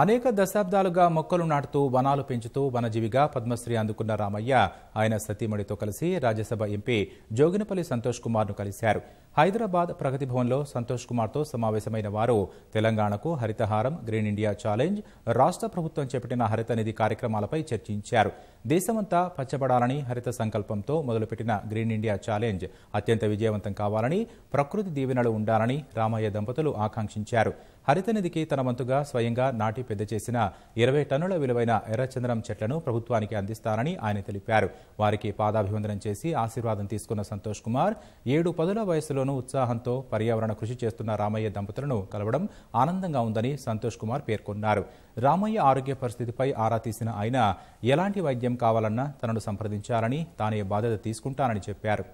అనేక దశాబ్దాలుగా మొక్కలు నాటుతూ వనాలు పెంచుతూ వనజీవిగా పద్మశ్రీ అందుకున్న రామయ్య ఆయన సతీమణితో కలిసి రాజ్యసభ ఎంపీ జోగినపల్లి సంతోష్ కుమార్ను కలిశారు హైదరాబాద్ ప్రగతి భవన్లో సంతోష్ కుమార్తో సమావేశమైన వారు తెలంగాణకు హరితహారం గ్రీన్ ఇండియా ఛాలెంజ్ రాష్ట్ర ప్రభుత్వం చేపట్టిన హరిత నిధి కార్యక్రమాలపై చర్చించారు దేశమంతా పచ్చబడాలని హరిత సంకల్పంతో మొదలుపెట్టిన గ్రీన్ ఇండియా ఛాలెంజ్ అత్యంత విజయవంతం కావాలని ప్రకృతి దీవెనలు ఉండాలని రామయ్య దంపతులు ఆకాంక్షించారు హరిత నిధికి తన వంతుగా స్వయంగా నాటి పెద్ద చేసిన ఇరవై టన్నుల విలువైన ఎర్రచంద్రం చెట్లను ప్రభుత్వానికి అందిస్తారని ఆయన తెలిపారు వారికి పాదాభివందనం చేసి ఆశీర్వాదం తీసుకున్న సంతోష్ కుమార్ ఏడు పదుల వయసులో అన్నింటిలోనూ ఉత్సాహంతో పర్యావరణ కృషి చేస్తున్న రామయ్య దంపతులను కలవడం ఆనందంగా ఉందని సంతోష్ కుమార్ పేర్కొన్నారు రామయ్య ఆరోగ్య పరిస్థితిపై ఆరా తీసిన ఆయన ఎలాంటి వైద్యం కావాలన్నా తనను సంప్రదించాలని తానే బాధ్యత తీసుకుంటానని చెప్పారు